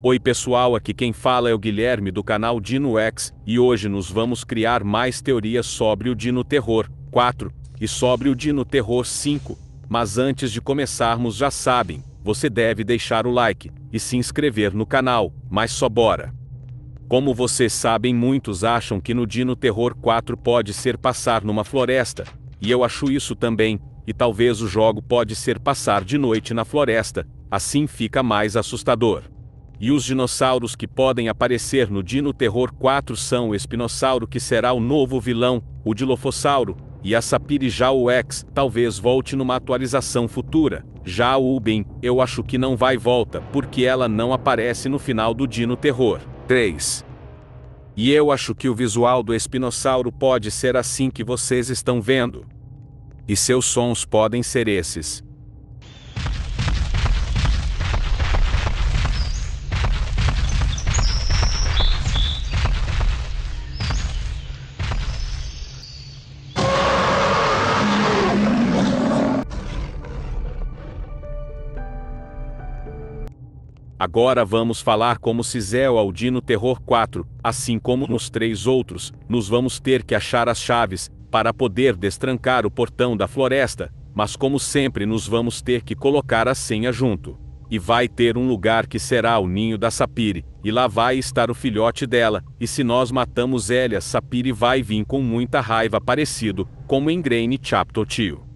Oi pessoal, aqui quem fala é o Guilherme do canal Dino X e hoje nos vamos criar mais teorias sobre o Dino Terror 4 e sobre o Dino Terror 5. Mas antes de começarmos, já sabem, você deve deixar o like e se inscrever no canal, mas só bora. Como vocês sabem, muitos acham que no Dino Terror 4 pode ser passar numa floresta, e eu acho isso também, e talvez o jogo pode ser passar de noite na floresta, assim fica mais assustador. E os dinossauros que podem aparecer no Dino Terror 4 são o espinossauro que será o novo vilão, o Dilofossauro, e a o X talvez volte numa atualização futura. Já a Ubin, eu acho que não vai volta, porque ela não aparece no final do Dino Terror 3. E eu acho que o visual do espinossauro pode ser assim que vocês estão vendo. E seus sons podem ser esses. Agora vamos falar como Cisel Aldino Terror 4, assim como nos três outros, nos vamos ter que achar as chaves, para poder destrancar o portão da floresta, mas como sempre nos vamos ter que colocar a senha junto. E vai ter um lugar que será o ninho da Sapire, e lá vai estar o filhote dela, e se nós matamos Elia, Sapire vai vir com muita raiva parecido, como em Grain Chapter Tio.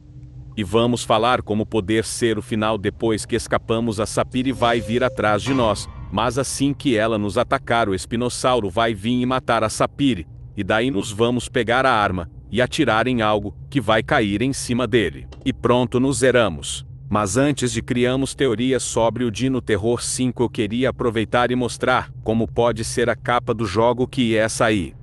E vamos falar como poder ser o final depois que escapamos a Sapiri vai vir atrás de nós, mas assim que ela nos atacar o espinossauro vai vir e matar a Sapiri, e daí nos vamos pegar a arma e atirar em algo que vai cair em cima dele. E pronto nos zeramos. Mas antes de criarmos teorias sobre o Dino Terror 5 eu queria aproveitar e mostrar como pode ser a capa do jogo que é sair.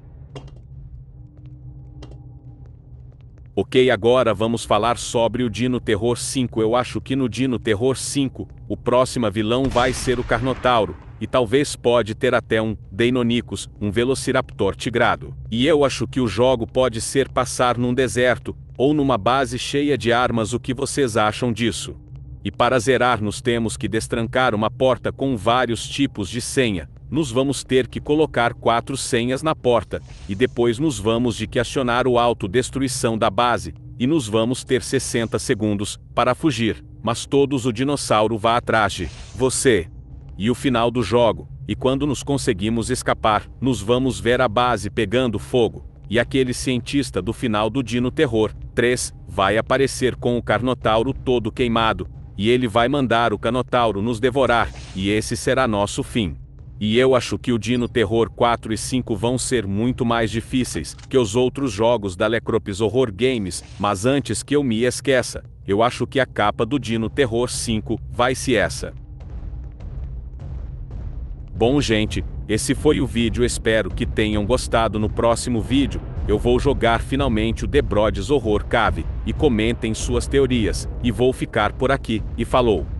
Ok, agora vamos falar sobre o Dino Terror 5. Eu acho que no Dino Terror 5, o próximo vilão vai ser o Carnotauro, e talvez pode ter até um Deinonychus, um Velociraptor tigrado. E eu acho que o jogo pode ser passar num deserto, ou numa base cheia de armas. O que vocês acham disso? E para zerar nos temos que destrancar uma porta com vários tipos de senha, nos vamos ter que colocar quatro senhas na porta, e depois nos vamos de que acionar o autodestruição da base, e nos vamos ter 60 segundos para fugir, mas todos o dinossauro vá atrás de você. E o final do jogo, e quando nos conseguimos escapar, nos vamos ver a base pegando fogo, e aquele cientista do final do Dino Terror 3 vai aparecer com o Carnotauro todo queimado, e ele vai mandar o Canotauro nos devorar, e esse será nosso fim. E eu acho que o Dino Terror 4 e 5 vão ser muito mais difíceis que os outros jogos da Lecropis Horror Games, mas antes que eu me esqueça, eu acho que a capa do Dino Terror 5 vai ser essa. Bom gente, esse foi o vídeo espero que tenham gostado no próximo vídeo, eu vou jogar finalmente o The Brodes Horror Cave, e comentem suas teorias, e vou ficar por aqui, e falou!